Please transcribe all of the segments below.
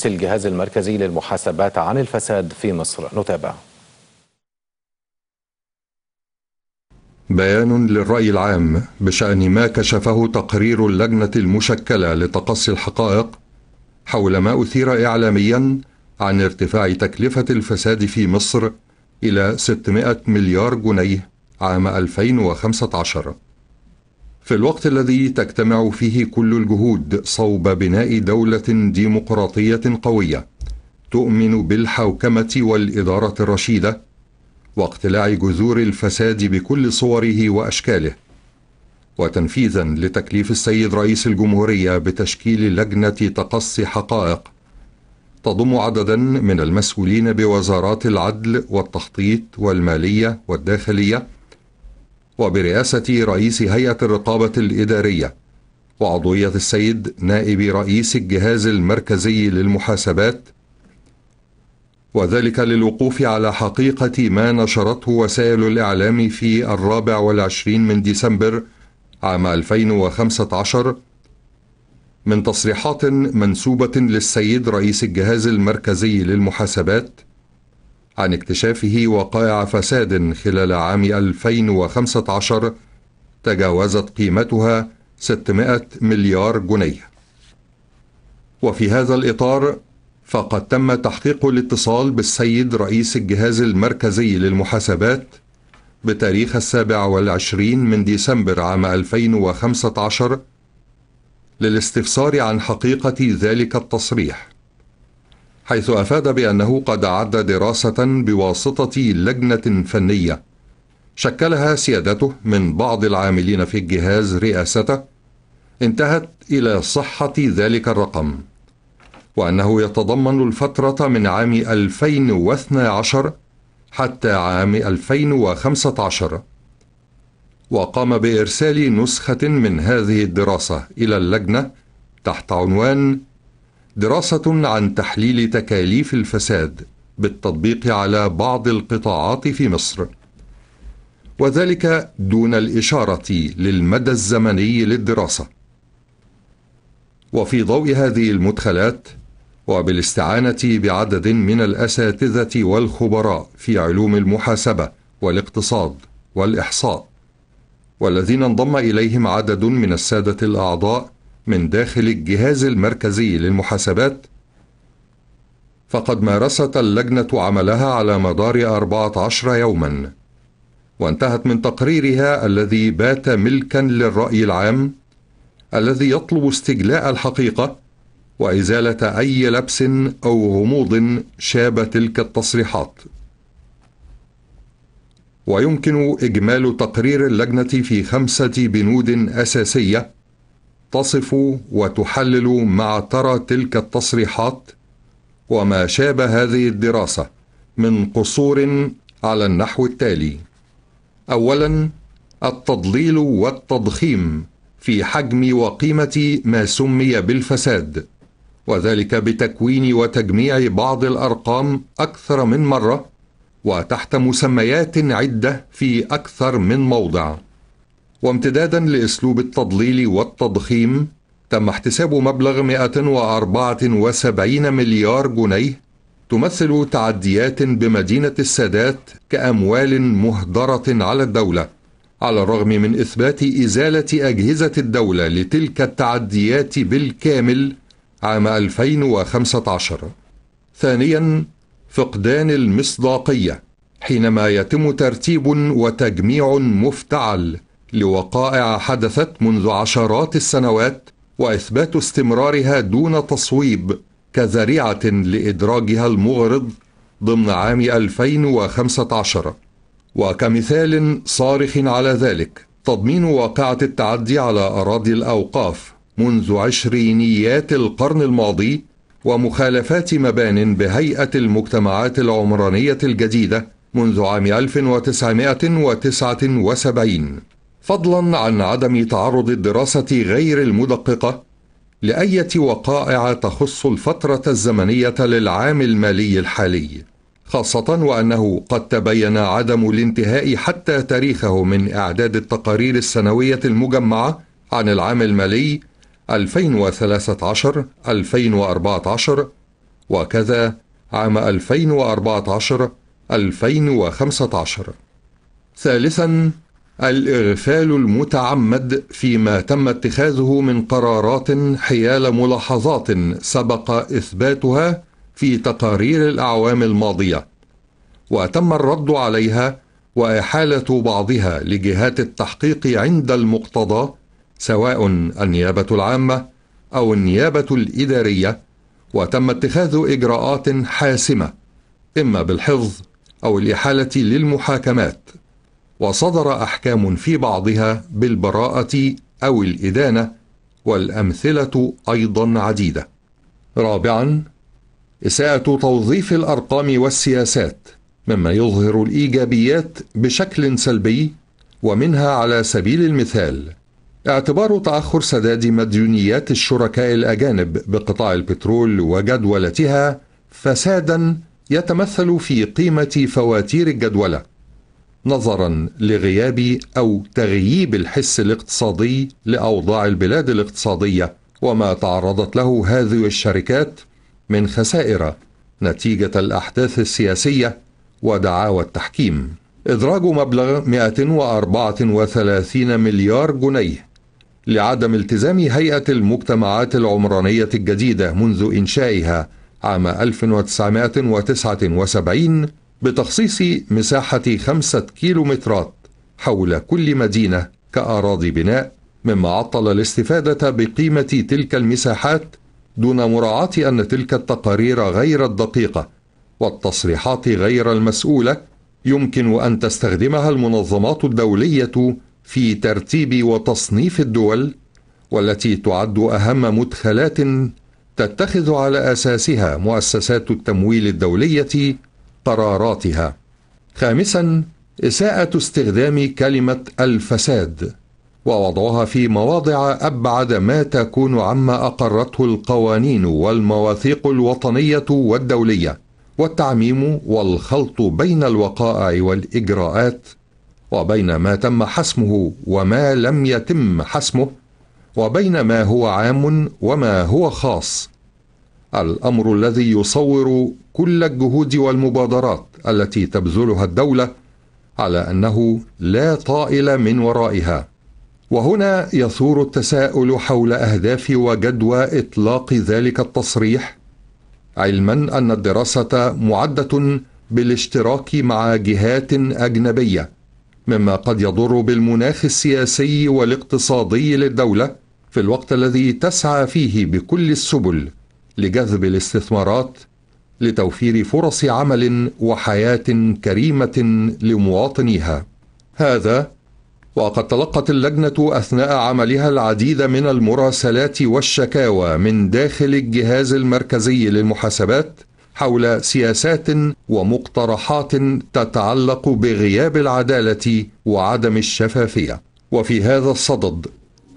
رئيس الجهاز المركزي للمحاسبات عن الفساد في مصر نتابع بيان للرأي العام بشأن ما كشفه تقرير اللجنة المشكلة لتقصي الحقائق حول ما أثير إعلاميا عن ارتفاع تكلفة الفساد في مصر إلى 600 مليار جنيه عام 2015 في الوقت الذي تجتمع فيه كل الجهود صوب بناء دولة ديمقراطية قوية تؤمن بالحوكمة والإدارة الرشيدة واقتلاع جذور الفساد بكل صوره وأشكاله وتنفيذا لتكليف السيد رئيس الجمهورية بتشكيل لجنة تقصي حقائق تضم عددا من المسؤولين بوزارات العدل والتخطيط والمالية والداخلية وبرئاسة رئيس هيئة الرقابة الإدارية وعضوية السيد نائب رئيس الجهاز المركزي للمحاسبات وذلك للوقوف على حقيقة ما نشرته وسائل الإعلام في الرابع والعشرين من ديسمبر عام 2015 من تصريحات منسوبة للسيد رئيس الجهاز المركزي للمحاسبات عن اكتشافه وقائع فساد خلال عام 2015 تجاوزت قيمتها 600 مليار جنيه. وفي هذا الإطار فقد تم تحقيق الاتصال بالسيد رئيس الجهاز المركزي للمحاسبات بتاريخ السابع والعشرين من ديسمبر عام 2015 للاستفسار عن حقيقة ذلك التصريح حيث أفاد بأنه قد أعد دراسة بواسطة لجنة فنية شكلها سيادته من بعض العاملين في الجهاز رئاسته انتهت إلى صحة ذلك الرقم وأنه يتضمن الفترة من عام 2012 حتى عام 2015 وقام بإرسال نسخة من هذه الدراسة إلى اللجنة تحت عنوان دراسة عن تحليل تكاليف الفساد بالتطبيق على بعض القطاعات في مصر وذلك دون الإشارة للمدى الزمني للدراسة وفي ضوء هذه المدخلات وبالاستعانة بعدد من الأساتذة والخبراء في علوم المحاسبة والاقتصاد والإحصاء والذين انضم إليهم عدد من السادة الأعضاء من داخل الجهاز المركزي للمحاسبات فقد مارست اللجنة عملها على مدار 14 يوما وانتهت من تقريرها الذي بات ملكا للرأي العام الذي يطلب استجلاء الحقيقة وإزالة أي لبس أو غموض شاب تلك التصريحات ويمكن إجمال تقرير اللجنة في خمسة بنود أساسية تصف وتحلل ما ترى تلك التصريحات وما شابه هذه الدراسه من قصور على النحو التالي اولا التضليل والتضخيم في حجم وقيمه ما سمي بالفساد وذلك بتكوين وتجميع بعض الارقام اكثر من مره وتحت مسميات عده في اكثر من موضع وامتدادا لاسلوب التضليل والتضخيم تم احتساب مبلغ 174 مليار جنيه تمثل تعديات بمدينه السادات كاموال مهدره على الدوله على الرغم من اثبات ازاله اجهزه الدوله لتلك التعديات بالكامل عام 2015 ثانيا فقدان المصداقيه حينما يتم ترتيب وتجميع مفتعل لوقائع حدثت منذ عشرات السنوات واثبات استمرارها دون تصويب كذريعه لادراجها المغرض ضمن عام 2015 وكمثال صارخ على ذلك تضمين واقعة التعدي على أراضي الأوقاف منذ عشرينيات القرن الماضي ومخالفات مبان بهيئة المجتمعات العمرانية الجديدة منذ عام 1979 فضلا عن عدم تعرض الدراسه غير المدققه لايه وقائع تخص الفتره الزمنيه للعام المالي الحالي خاصه وانه قد تبين عدم الانتهاء حتى تاريخه من اعداد التقارير السنويه المجمعه عن العام المالي 2013 2014 وكذا عام 2014 2015 ثالثا الإغفال المتعمد فيما تم اتخاذه من قرارات حيال ملاحظات سبق إثباتها في تقارير الأعوام الماضية وتم الرد عليها وإحالة بعضها لجهات التحقيق عند المقتضى سواء النيابة العامة أو النيابة الإدارية وتم اتخاذ إجراءات حاسمة إما بالحفظ أو الإحالة للمحاكمات وصدر احكام في بعضها بالبراءه او الادانه والامثله ايضا عديده رابعا اساءه توظيف الارقام والسياسات مما يظهر الايجابيات بشكل سلبي ومنها على سبيل المثال اعتبار تاخر سداد مديونيات الشركاء الاجانب بقطاع البترول وجدولتها فسادا يتمثل في قيمه فواتير الجدوله نظرا لغياب او تغييب الحس الاقتصادي لاوضاع البلاد الاقتصاديه وما تعرضت له هذه الشركات من خسائر نتيجه الاحداث السياسيه ودعاوى التحكيم ادراج مبلغ 134 مليار جنيه لعدم التزام هيئه المجتمعات العمرانيه الجديده منذ انشائها عام 1979 بتخصيص مساحة خمسة كيلومترات حول كل مدينة كأراضي بناء مما عطل الاستفادة بقيمة تلك المساحات دون مراعاة أن تلك التقارير غير الدقيقة والتصريحات غير المسؤولة يمكن أن تستخدمها المنظمات الدولية في ترتيب وتصنيف الدول والتي تعد أهم مدخلات تتخذ على أساسها مؤسسات التمويل الدولية قراراتها خامسا اساءه استخدام كلمه الفساد ووضعها في مواضع ابعد ما تكون عما اقرته القوانين والمواثيق الوطنيه والدوليه والتعميم والخلط بين الوقائع والاجراءات وبين ما تم حسمه وما لم يتم حسمه وبين ما هو عام وما هو خاص الامر الذي يصور كل الجهود والمبادرات التي تبذلها الدوله على انه لا طائل من ورائها وهنا يثور التساؤل حول اهداف وجدوى اطلاق ذلك التصريح علما ان الدراسه معده بالاشتراك مع جهات اجنبيه مما قد يضر بالمناخ السياسي والاقتصادي للدوله في الوقت الذي تسعى فيه بكل السبل لجذب الاستثمارات لتوفير فرص عمل وحياه كريمه لمواطنيها هذا وقد تلقت اللجنه اثناء عملها العديد من المراسلات والشكاوى من داخل الجهاز المركزي للمحاسبات حول سياسات ومقترحات تتعلق بغياب العداله وعدم الشفافيه وفي هذا الصدد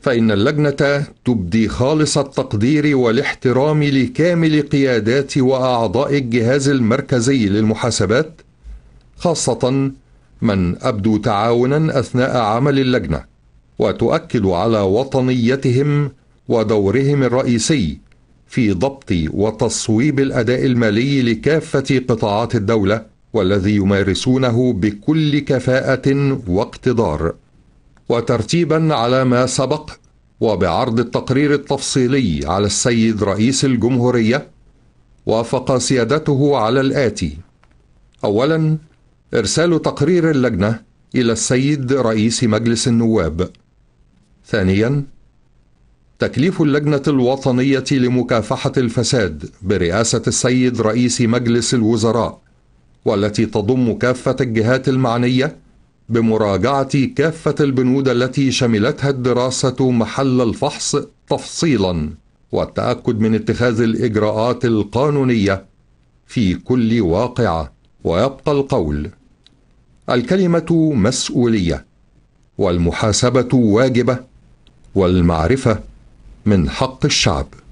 فإن اللجنة تبدي خالص التقدير والاحترام لكامل قيادات وأعضاء الجهاز المركزي للمحاسبات خاصة من أبدوا تعاونا أثناء عمل اللجنة وتؤكد على وطنيتهم ودورهم الرئيسي في ضبط وتصويب الأداء المالي لكافة قطاعات الدولة والذي يمارسونه بكل كفاءة واقتدار وترتيبا على ما سبق وبعرض التقرير التفصيلي على السيد رئيس الجمهوريه وافق سيادته على الاتي اولا ارسال تقرير اللجنه الى السيد رئيس مجلس النواب ثانيا تكليف اللجنه الوطنيه لمكافحه الفساد برئاسه السيد رئيس مجلس الوزراء والتي تضم كافه الجهات المعنيه بمراجعة كافة البنود التي شملتها الدراسة محل الفحص تفصيلا والتأكد من اتخاذ الإجراءات القانونية في كل واقعة ويبقى القول الكلمة مسؤولية والمحاسبة واجبة والمعرفة من حق الشعب